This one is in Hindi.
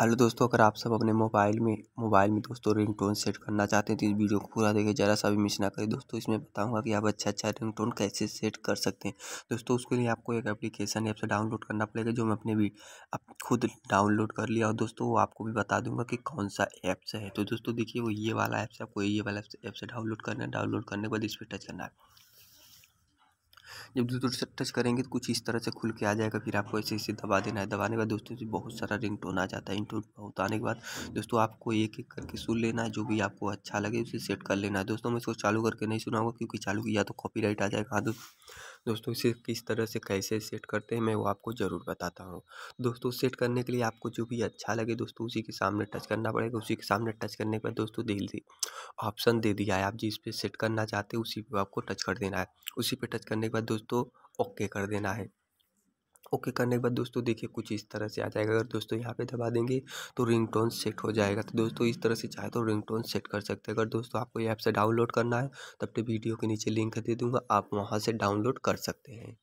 हेलो दोस्तों अगर आप सब अपने मोबाइल में मोबाइल में दोस्तों रिंग टोन सेट करना चाहते हैं तो इस वीडियो को पूरा देखें ज़रा सा भी मिस ना करें दोस्तों इसमें बताऊंगा कि आप अच्छा अच्छा रिंग टोन कैसे सेट कर सकते हैं दोस्तों उसके लिए आपको एक एप्लीकेशन ऐप से डाउनलोड करना पड़ेगा जो मैं अपने भी आप खुद डाउनलोड कर लिया और दोस्तों वो आपको भी बता दूंगा कि कौन सा ऐप्स है तो दोस्तों देखिए वो ये वाला ऐप से आपको ये वाला ऐप से डाउनलोड करना है डाउनलोड करने के बाद इस पर टच करना है जब ब्लूटूथ से टच करेंगे तो कुछ इस तरह से खुल के आ जाएगा फिर आपको ऐसे ऐसे दबा देना है दबाने के बाद दोस्तों से बहुत सारा रिंग टोन आ जाता है रिंग बहुत आने के बाद दोस्तों आपको एक एक करके सुन लेना है जो भी आपको अच्छा लगे उसे सेट कर लेना है दोस्तों मैं इसको चालू करके नहीं सुनाऊंगा क्योंकि चालू किया तो कॉपी आ जाएगा हाँ दोस्तों दोस्तों इसे किस तरह से कैसे सेट करते हैं मैं वो आपको ज़रूर बताता हूँ दोस्तों सेट करने के लिए आपको जो भी अच्छा लगे दोस्तों उसी के सामने टच करना पड़ेगा उसी के सामने टच करने के बाद दोस्तों दे दी ऑप्शन दे दिया है आप जिस पे सेट करना चाहते हैं उसी पे आपको टच कर देना है उसी पे टच करने के बाद दोस्तों ओके कर देना है ओके करने के बाद दोस्तों देखिए कुछ इस तरह से आ जाएगा अगर दोस्तों यहाँ पे दबा देंगे तो रिंगटोन सेट हो जाएगा तो दोस्तों इस तरह से चाहे तो रिंगटोन सेट कर सकते हैं अगर दोस्तों आपको ये ऐप से डाउनलोड करना है तब तो वीडियो के नीचे लिंक दे दूँगा आप वहाँ से डाउनलोड कर सकते हैं